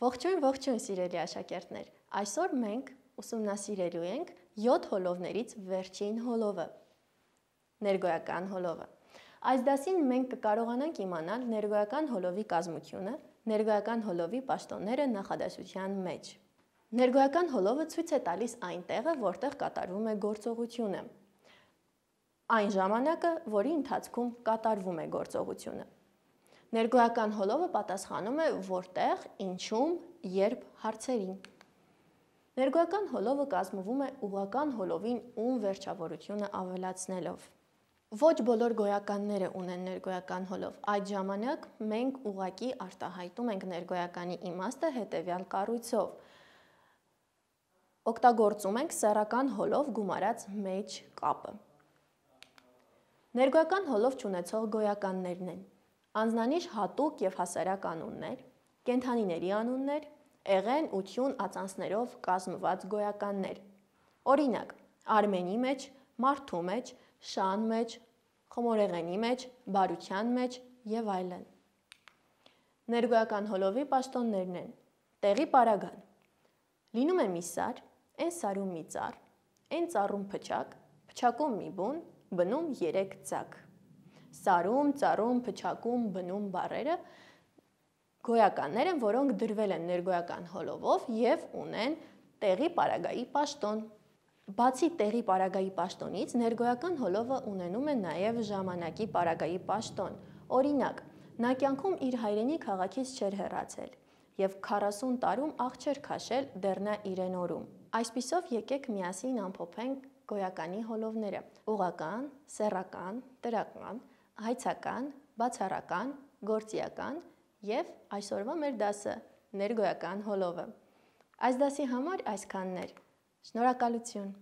Ողջույն, ողջույն սիրելի աշակերտներ։ Այսօր մենք ուսումնասիրելու ենք 7 հոլովներից վերջին հոլովը՝ ներգոյական հոլովը։ Այս դասին մենք կկարողանանք իմանալ ներգոյական հոլովի կազմությունը, ներգոյական հոլովի պաշտոնները նախադասության մեջ։ Ներգոյական հոլովը ցույց է տալիս այն տեղը, որտեղ կատարվում է գործողությունը։ Այն ժամանակը, որի ընթացքում կատարվում է գործողությունը։ Ներգոյական հոլովը պատասխանում է որտեղ, ինչում, երբ հարցերին։ Ներգոյական հոլովը կազմվում է ուղական հոլովին ում վերջավորությունը ավելացնելով։ Ոչ բոլոր գոյականները ունեն ներգոյական հոլով։ Այդ ժամանակ մենք ուղակի արտահայտում ենք ներգոյականի իմաստը հետևյալ կառույցով։ Օգտագործում ենք սեռական հոլով գումարած մեջ կապը։ Ներգոյական հոլով ճանաչող գոյականներն են անznանիշ հատուկ եւ հասարակ անուններ, կենթանիների անուններ, եղեն 80 ածանցներով կազմված գոյականներ։ Օրինակ, Արմենի մեջ, Մարթու մեջ, Շան մեջ, Խմորեղենի մեջ, Բարության մեջ եւ այլն։ Ներգոյական հոլովի պաշտոններն են. տեղի պարագան։ Լինում է մի սար, այն սարում մի ծառ, այն ծառում փչակ, փչակում մի բուն, բնում 3 ցակ սարում, ծառում, փչակում, բնում բարերը գոյականներ են, որոնք դրվել են ներգոյական հոլովով եւ ունեն տեղի պարագայի պաշտոն։ Բացի տեղի պարագայի պաշտոնից ներգոյական հոլովը ունենում է նաեւ ժամանակի պարագայի պաշտոն։ Օրինակ, նա կյանքում իր հայրենի քաղաքից չէր հեռացել եւ 40 տարում աղ չէր քաշել դեռ նա իրեն օրում։ Այսպիսով եկեք միասին ամփոփենք գոյականի հոլովները՝ ուղական, սեռական, տրական, հայցական, բացառական, գործիական եւ այսօրվա մեր դասը ներգոյական հոլովը։ Այս դասի համար այսքաններ։ Շնորհակալություն։